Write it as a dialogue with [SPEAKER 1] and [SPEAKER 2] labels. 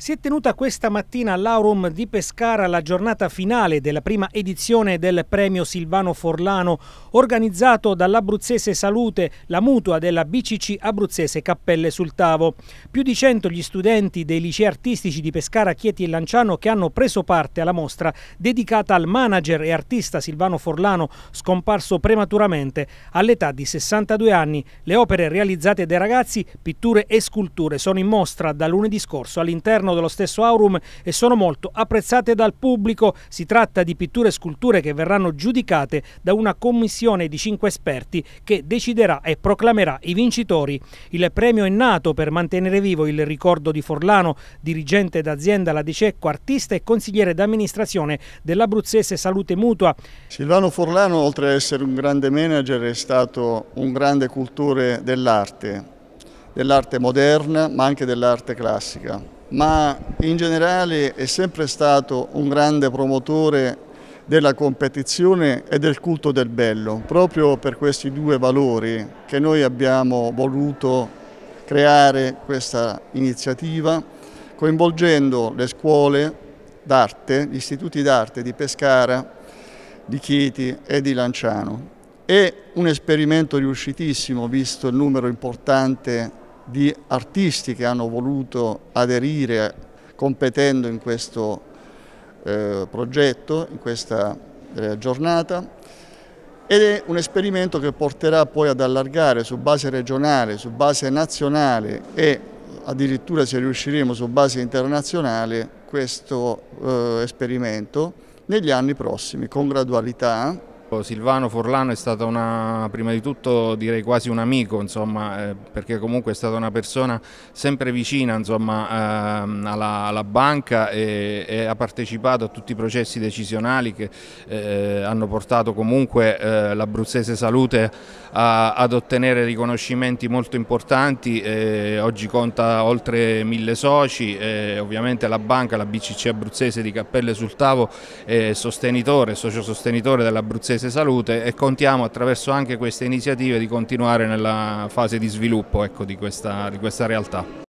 [SPEAKER 1] Si è tenuta questa mattina all'Aurum di Pescara la giornata finale della prima edizione del premio Silvano Forlano, organizzato dall'Abruzzese Salute, la mutua della BCC Abruzzese Cappelle sul Tavo. Più di 100 gli studenti dei licei artistici di Pescara, Chieti e Lanciano che hanno preso parte alla mostra dedicata al manager e artista Silvano Forlano, scomparso prematuramente all'età di 62 anni. Le opere realizzate dai ragazzi, pitture e sculture, sono in mostra da lunedì scorso all'interno all'interno dello stesso Aurum e sono molto apprezzate dal pubblico. Si tratta di pitture e sculture che verranno giudicate da una commissione di cinque esperti che deciderà e proclamerà i vincitori. Il premio è nato per mantenere vivo il ricordo di Forlano, dirigente d'azienda La Dicecco, artista e consigliere d'amministrazione dell'Abruzzese
[SPEAKER 2] Salute Mutua. Silvano Forlano, oltre ad essere un grande manager, è stato un grande cultore dell'arte, dell'arte moderna ma anche dell'arte classica ma in generale è sempre stato un grande promotore della competizione e del culto del bello, proprio per questi due valori che noi abbiamo voluto creare questa iniziativa, coinvolgendo le scuole d'arte, gli istituti d'arte di Pescara, di Chieti e di Lanciano. È un esperimento riuscitissimo, visto il numero importante di artisti che hanno voluto aderire competendo in questo eh, progetto, in questa eh, giornata ed è un esperimento che porterà poi ad allargare su base regionale, su base nazionale e addirittura se riusciremo su base internazionale questo eh, esperimento negli anni prossimi con gradualità
[SPEAKER 3] Silvano Forlano è stato una, prima di tutto direi quasi un amico, insomma, eh, perché comunque è stata una persona sempre vicina insomma, ehm, alla, alla, banca e, e, ha partecipato a tutti i processi decisionali che eh, hanno portato comunque eh, l'Abruzzese Salute a, ad ottenere riconoscimenti molto importanti, oggi conta oltre mille soci, ovviamente la banca, la BCC Abruzzese di Cappelle sul Tavo è sostenitore, socio sostenitore dell'Abruzzese Paese Salute e contiamo attraverso anche queste iniziative di continuare nella fase di sviluppo ecco, di, questa, di questa realtà.